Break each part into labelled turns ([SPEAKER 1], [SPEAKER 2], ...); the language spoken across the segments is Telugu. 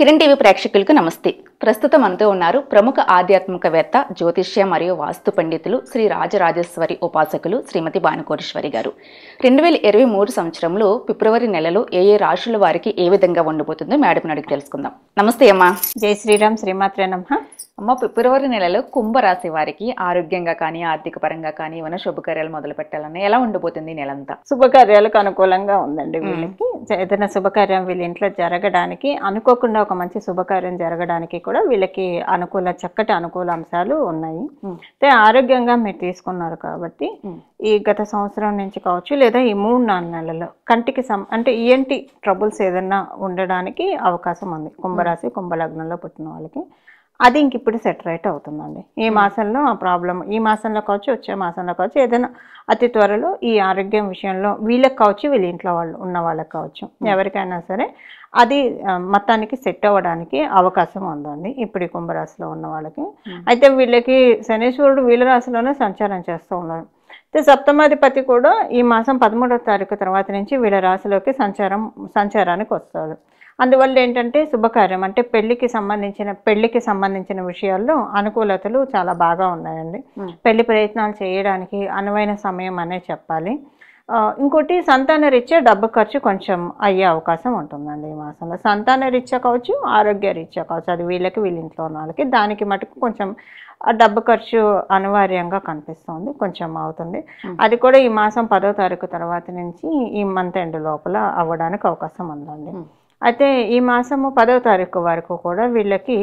[SPEAKER 1] కిరణ్ టీవీ ప్రేక్షకులకు నమస్తే ప్రస్తుతం మనతో ఉన్నారు ప్రముఖ ఆధ్యాత్మికవేత్త జ్యోతిష్య మరియు వాస్తు పండితులు శ్రీ రాజరాజేశ్వరి ఉపాసకులు శ్రీమతి భానుకోటేశ్వరి గారు రెండు వేల ఇరవై మూడు సంవత్సరంలో ఫిబ్రవరి నెలలో ఏ ఏ రాశుల వారికి ఏ విధంగా ఉండబోతుందో మేడం అడిగి తెలుసుకుందాం నమస్తే అమ్మా జై శ్రీరామ్ శ్రీమాత్రే నమ్మ అమ్మ ఫిబ్రవరి నెలలో కుంభరాశి వారికి ఆరోగ్యంగా కానీ ఆర్థిక పరంగా కానీ ఏమైనా శుభకార్యాలు మొదలు పెట్టాలని ఎలా ఉండిపోతుంది నెలంతా శుభకార్యాలకు అనుకూలంగా ఉందండి వీళ్ళకి ఏదైనా శుభకార్యం వీళ్ళ ఇంట్లో జరగడానికి అనుకోకుండా ఒక మంచి శుభకార్యం జరగడానికి కూడా వీళ్ళకి అనుకూల చక్కటి అనుకూల అంశాలు ఉన్నాయి అయితే ఆరోగ్యంగా మీరు తీసుకున్నారు కాబట్టి ఈ గత సంవత్సరం నుంచి కావచ్చు లేదా ఈ మూడు నాలుగు నెలల్లో కంటికి సం అంటే ఈఎన్టీ ట్రబుల్స్ ఏదన్నా ఉండడానికి అవకాశం ఉంది కుంభరాశి కుంభలగ్నంలో పుట్టిన వాళ్ళకి అది ఇంక ఇప్పుడు సెటరేట్ అవుతుందండి ఈ hmm. మాసంలో ఆ ప్రాబ్లం ఈ మాసంలో కావచ్చు వచ్చే మాసంలో కావచ్చు ఏదైనా అతి త్వరలో ఈ ఆరోగ్యం విషయంలో వీళ్ళకి కావచ్చు వీళ్ళ ఇంట్లో వాళ్ళు ఉన్న వాళ్ళకి కావచ్చు hmm. ఎవరికైనా సరే అది మొత్తానికి సెట్ అవ్వడానికి అవకాశం ఉందండి ఇప్పుడు ఈ కుంభరాశిలో ఉన్న వాళ్ళకి hmm. అయితే వీళ్ళకి శనీశ్వరుడు వీళ్ళ రాశిలోనే సంచారం చేస్తూ ఉన్నారు సప్తమాధిపతి కూడా ఈ మాసం పదమూడవ తారీఖు తర్వాత నుంచి వీళ్ళ రాశిలోకి సంచారం సంచారానికి వస్తాడు అందువల్ల ఏంటంటే శుభకార్యం అంటే పెళ్లికి సంబంధించిన పెళ్లికి సంబంధించిన విషయాల్లో అనుకూలతలు చాలా బాగా ఉన్నాయండి పెళ్లి ప్రయత్నాలు చేయడానికి అనువైన సమయం అనే చెప్పాలి ఇంకోటి సంతాన రీత్యా డబ్బు ఖర్చు కొంచెం అయ్యే అవకాశం ఉంటుందండి ఈ మాసంలో సంతాన రీత్యా కావచ్చు ఆరోగ్య రీత్యా కావచ్చు అది వీళ్ళకి ఇంట్లో ఉన్న వాళ్ళకి దానికి మటుకు కొంచెం డబ్బు ఖర్చు అనివార్యంగా కనిపిస్తుంది కొంచెం అవుతుంది అది కూడా ఈ మాసం పదో తారీఖు తర్వాత నుంచి ఈ మంత్ ఎండ్ లోపల అవ్వడానికి అవకాశం ఉందండి అయితే ఈ మాసము పదవ తారీఖు వరకు కూడా వీళ్ళకి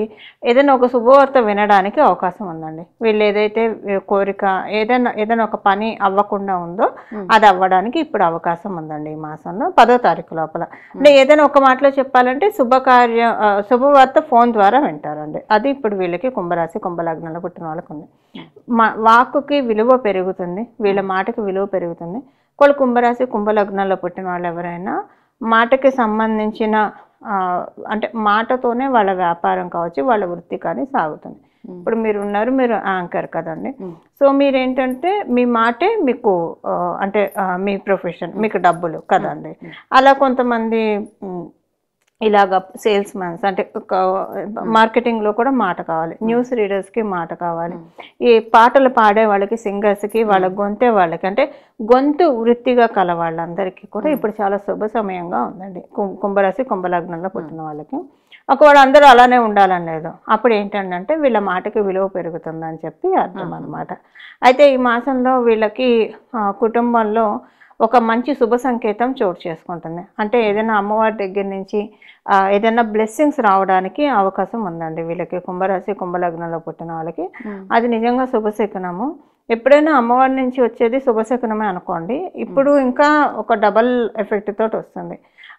[SPEAKER 1] ఏదైనా ఒక శుభవార్త వినడానికి అవకాశం ఉందండి వీళ్ళు ఏదైతే కోరిక ఏదైనా ఏదైనా ఒక పని అవ్వకుండా ఉందో అది అవ్వడానికి ఇప్పుడు అవకాశం ఉందండి ఈ మాసంలో పదో తారీఖు లోపల అంటే ఏదైనా ఒక మాటలో చెప్పాలంటే శుభకార్యం శుభవార్త ఫోన్ ద్వారా వింటారండి అది ఇప్పుడు వీళ్ళకి కుంభరాశి కుంభలగ్నంలో పుట్టిన వాళ్ళకు ఉంది మా వాక్కుకి విలువ పెరుగుతుంది వీళ్ళ మాటకి విలువ పెరుగుతుంది ఒకళ్ళు కుంభరాశి కుంభలగ్నంలో పుట్టిన వాళ్ళు ఎవరైనా మాటకి సంబంధించిన అంటే మాటతోనే వాళ్ళ వ్యాపారం కావచ్చు వాళ్ళ వృత్తి కానీ సాగుతుంది ఇప్పుడు మీరు ఉన్నారు మీరు యాంకర్ కదండి సో మీరేంటంటే మీ మాటే మీకు అంటే మీ ప్రొఫెషన్ మీకు డబ్బులు కదండి అలా కొంతమంది ఇలాగ సేల్స్ మ్యాన్స్ అంటే మార్కెటింగ్లో కూడా మాట కావాలి న్యూస్ రీడర్స్కి మాట కావాలి ఈ పాటలు పాడే వాళ్ళకి సింగర్స్కి వాళ్ళ గొంతే వాళ్ళకి అంటే గొంతు వృత్తిగా కల వాళ్ళందరికీ కూడా ఇప్పుడు చాలా శుభ సమయంగా ఉందండి కుంభరాశి కుంభలగ్నంలో పుట్టిన వాళ్ళకి ఒకవేళ అందరూ అలానే ఉండాలనేది అప్పుడు ఏంటంటే వీళ్ళ మాటకి విలువ పెరుగుతుందని చెప్పి అర్థం అనమాట అయితే ఈ మాసంలో వీళ్ళకి కుటుంబంలో ఒక మంచి శుభ సంకేతం చోటు చేసుకుంటుంది అంటే ఏదైనా అమ్మవారి దగ్గర నుంచి ఏదైనా బ్లెస్సింగ్స్ రావడానికి అవకాశం ఉందండి వీళ్ళకి కుంభరాశి కుంభలగ్నంలో పుట్టిన వాళ్ళకి అది నిజంగా శుభశకునము ఎప్పుడైనా అమ్మవారి నుంచి వచ్చేది శుభశకునమే అనుకోండి ఇప్పుడు ఇంకా ఒక డబల్ ఎఫెక్ట్ తోటి వస్తుంది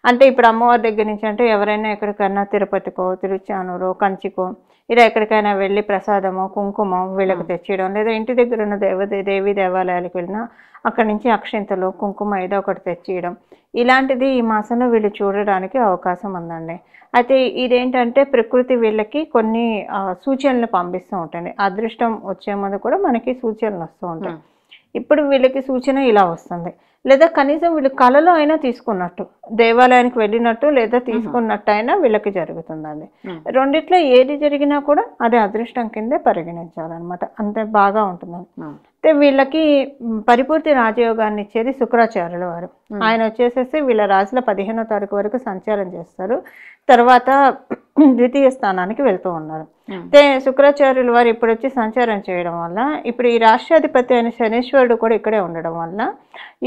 [SPEAKER 1] అంటే ఇప్పుడు అమ్మవారి దగ్గర నుంచి అంటే ఎవరైనా ఎక్కడికైనా తిరుపతికో తిరుచానూరో కంచికో ఇలా ఎక్కడికైనా వెళ్ళి ప్రసాదమో కుంకుమ వీళ్ళకి తెచ్చేయడం లేదా ఇంటి దగ్గర ఉన్న దేవ దేవి దేవాలయాలకు వెళ్ళినా అక్కడి నుంచి అక్షింతలు కుంకుమ ఏదో ఒకటి తెచ్చేయడం ఇలాంటిది ఈ మాసంలో వీళ్ళు చూడడానికి అవకాశం ఉందండి అయితే ఇదేంటంటే ప్రకృతి వీళ్ళకి కొన్ని సూచనలు పంపిస్తూ ఉంటుంది అదృష్టం వచ్చే ముందు కూడా మనకి సూచనలు వస్తూ ఉంటాయి ఇప్పుడు వీళ్ళకి సూచన ఇలా వస్తుంది లేదా కనీసం వీళ్ళు కళలో అయినా తీసుకున్నట్టు దేవాలయానికి వెళ్ళినట్టు లేదా తీసుకున్నట్టు అయినా వీళ్ళకి జరుగుతుందండి రెండిట్లో ఏది జరిగినా కూడా అది అదృష్టం కిందే పరిగణించాలన్నమాట అంతే బాగా ఉంటుందండి అయితే వీళ్ళకి పరిపూర్తి రాజయోగాన్ని ఇచ్చేది శుక్రాచార్యుల వారు ఆయన వచ్చేసేసి వీళ్ళ రాశిలో పదిహేనో తారీఖు వరకు సంచారం చేస్తారు తర్వాత ద్వితీయ స్థానానికి వెళ్తూ ఉన్నారు అయితే hmm. శుక్రాచార్యులు వారు ఇప్పుడు వచ్చి సంచారం చేయడం వల్ల ఇప్పుడు ఈ రాష్ట్రాధిపతి అయిన శనీశ్వరుడు కూడా ఇక్కడే ఉండడం వల్ల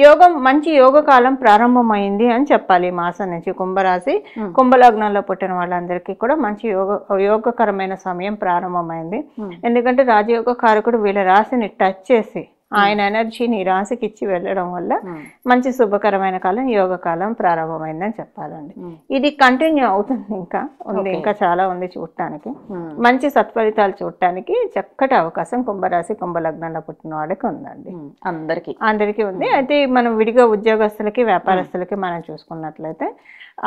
[SPEAKER 1] యోగం మంచి యోగ కాలం ప్రారంభమైంది అని చెప్పాలి ఈ మాసం నుంచి కుంభరాశి hmm. కుంభలగ్నంలో పుట్టిన వాళ్ళందరికీ కూడా మంచి యోగ యోగకరమైన సమయం ప్రారంభమైంది hmm. ఎందుకంటే రాజయోగ కారకుడు వీళ్ళ రాశిని టచ్ చేసి ఆయన ఎనర్జీ నీ ఇచ్చి వెళ్ళడం వల్ల మంచి శుభకరమైన కాలం యోగ కాలం ప్రారంభమైందని చెప్పాలండి ఇది కంటిన్యూ అవుతుంది ఇంకా ఉంది ఇంకా చాలా ఉంది చూడటానికి మంచి సత్ఫలితాలు చూడటానికి చక్కటి అవకాశం కుంభరాశి కుంభలగ్నంలో పుట్టిన వాళ్ళకి ఉందండి అందరికీ అందరికీ ఉంది అయితే మనం విడిగా ఉద్యోగస్తులకి వ్యాపారస్తులకి మనం చూసుకున్నట్లయితే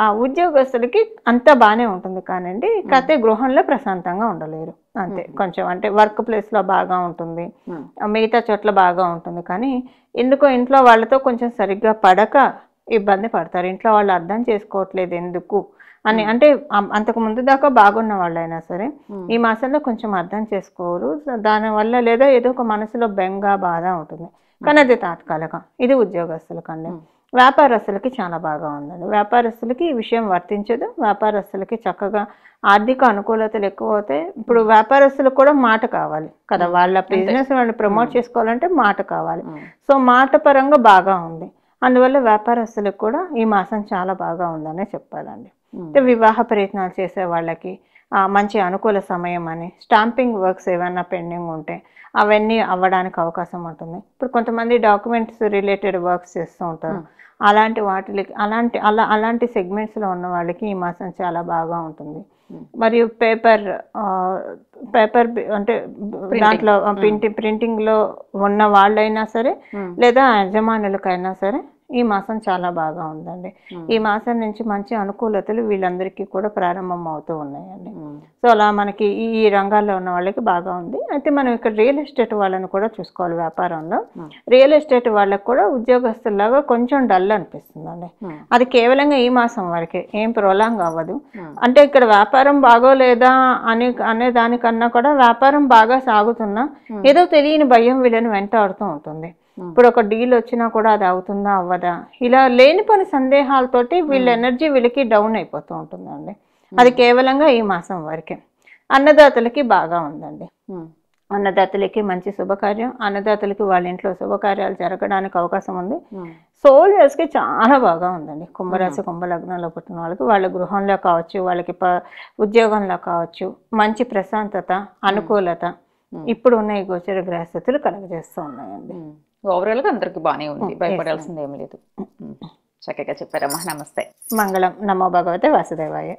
[SPEAKER 1] ఆ ఉద్యోగస్తులకి అంతా బాగానే ఉంటుంది కానండి కాకపోతే గృహంలో ప్రశాంతంగా ఉండలేరు అంతే కొంచెం అంటే వర్క్ ప్లేస్లో బాగా ఉంటుంది మిగతా చోట్ల బాగా ఉంటుంది కానీ ఎందుకో ఇంట్లో వాళ్ళతో కొంచెం సరిగ్గా పడక ఇబ్బంది పడతారు ఇంట్లో వాళ్ళు అర్థం చేసుకోవట్లేదు ఎందుకు అని అంటే అంతకు ముందు దాకా బాగున్న వాళ్ళైనా సరే ఈ మాసంలో కొంచెం అర్థం చేసుకోరు దానివల్ల లేదా ఏదో ఒక మనసులో బెంగా బాధ ఉంటుంది కానీ అది తాత్కాలికం ఇది ఉద్యోగస్తులకండి వ్యాపారస్తులకి చాలా బాగా ఉందండి వ్యాపారస్తులకి ఈ విషయం వర్తించదు వ్యాపారస్తులకి చక్కగా ఆర్థిక అనుకూలతలు ఎక్కువ అవుతాయి ఇప్పుడు వ్యాపారస్తులకు కూడా మాట కావాలి కదా వాళ్ళ బిజినెస్ వాళ్ళు ప్రమోట్ చేసుకోవాలంటే మాట కావాలి సో మాట పరంగా బాగా ఉంది అందువల్ల వ్యాపారస్తులకు కూడా ఈ మాసం చాలా బాగా ఉందనే చెప్పాలండి అంటే వివాహ ప్రయత్నాలు చేసే వాళ్ళకి మంచి అనుకూల సమయం అని స్టాంపింగ్ వర్క్స్ ఏమైనా పెండింగ్ ఉంటే అవన్నీ అవ్వడానికి అవకాశం ఉంటుంది ఇప్పుడు కొంతమంది డాక్యుమెంట్స్ రిలేటెడ్ వర్క్స్ చేస్తూ ఉంటారు అలాంటి వాటికి అలాంటి అలా అలాంటి సెగ్మెంట్స్లో ఉన్న వాళ్ళకి ఈ మాసం చాలా బాగా ఉంటుంది మరియు పేపర్ పేపర్ అంటే దాంట్లో ప్రింటింగ్ ప్రింటింగ్లో ఉన్న వాళ్ళైనా సరే లేదా యజమానులకైనా సరే ఈ మాసం చాలా బాగా ఉందండి ఈ మాసం నుంచి మంచి అనుకూలతలు వీళ్ళందరికీ కూడా ప్రారంభం అవుతూ ఉన్నాయండి సో అలా మనకి ఈ రంగాల్లో ఉన్న వాళ్ళకి బాగా ఉంది అయితే మనం ఇక్కడ రియల్ ఎస్టేట్ వాళ్ళని కూడా చూసుకోవాలి వ్యాపారంలో రియల్ ఎస్టేట్ వాళ్ళకి కూడా ఉద్యోగస్తుల్లాగా కొంచెం డల్ అనిపిస్తుందండి అది కేవలంగా ఈ మాసం వరకే ఏం ప్రొలాంగ్ అవ్వదు అంటే ఇక్కడ వ్యాపారం బాగోలేదా అని అనే దానికన్నా కూడా వ్యాపారం బాగా సాగుతున్నా ఏదో తెలియని భయం వీళ్ళని వెంటాడుతూ ఉంటుంది Hmm. ఇప్పుడు ఒక డీల్ వచ్చినా కూడా అది అవుతుందా అవ్వదా ఇలా లేని పని సందేహాలతోటి వీళ్ళ hmm. ఎనర్జీ వీళ్ళకి డౌన్ అయిపోతూ ఉంటుందండి hmm. అది కేవలంగా ఈ మాసం వరకే అన్నదాతలకి బాగా ఉందండి అన్నదాతలకి మంచి శుభకార్యం అన్నదాతలకి వాళ్ళ ఇంట్లో శుభకార్యాలు జరగడానికి అవకాశం ఉంది సోల్జర్స్కి చాలా బాగా ఉందండి కుంభరాశి కుంభలగ్నంలో పుట్టిన వాళ్ళకి వాళ్ళ గృహంలో కావచ్చు వాళ్ళకి ఉద్యోగంలో కావచ్చు మంచి ప్రశాంతత అనుకూలత ఇప్పుడు ఉన్న ఈ గోచర గ్రహస్థితులు కలగజేస్తూ ఉన్నాయండి గా అందరికి బాగానే ఉంది భయపడాల్సింది ఏం లేదు చక్కగా చెప్పారమ్మా నమస్తే మంగళం నమో భగవతే వాసుదేవాయ